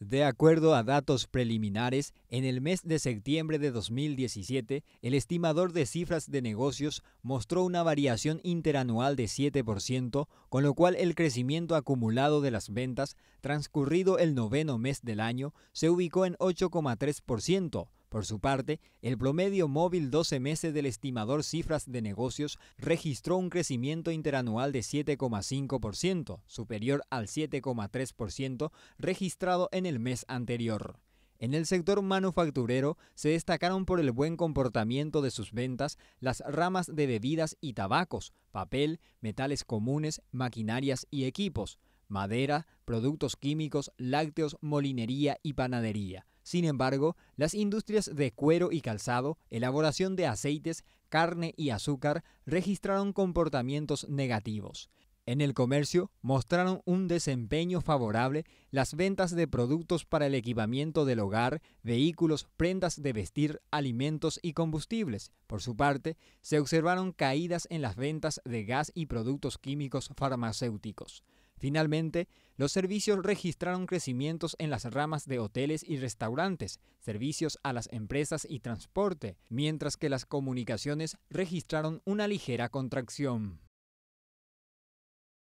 De acuerdo a datos preliminares, en el mes de septiembre de 2017, el estimador de cifras de negocios mostró una variación interanual de 7%, con lo cual el crecimiento acumulado de las ventas, transcurrido el noveno mes del año, se ubicó en 8,3%, por su parte, el promedio móvil 12 meses del estimador Cifras de Negocios registró un crecimiento interanual de 7,5%, superior al 7,3% registrado en el mes anterior. En el sector manufacturero se destacaron por el buen comportamiento de sus ventas las ramas de bebidas y tabacos, papel, metales comunes, maquinarias y equipos, madera, productos químicos, lácteos, molinería y panadería. Sin embargo, las industrias de cuero y calzado, elaboración de aceites, carne y azúcar registraron comportamientos negativos. En el comercio mostraron un desempeño favorable las ventas de productos para el equipamiento del hogar, vehículos, prendas de vestir, alimentos y combustibles. Por su parte, se observaron caídas en las ventas de gas y productos químicos farmacéuticos. Finalmente, los servicios registraron crecimientos en las ramas de hoteles y restaurantes, servicios a las empresas y transporte, mientras que las comunicaciones registraron una ligera contracción.